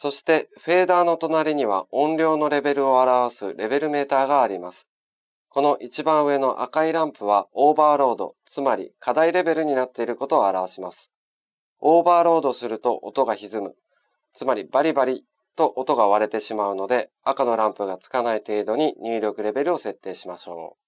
そしてフェーダーの隣には音量のレベルを表すレベルメーターがあります。この一番上の赤いランプはオーバーロード、つまり課題レベルになっていることを表します。オーバーロードすると音が歪む、つまりバリバリと音が割れてしまうので赤のランプがつかない程度に入力レベルを設定しましょう。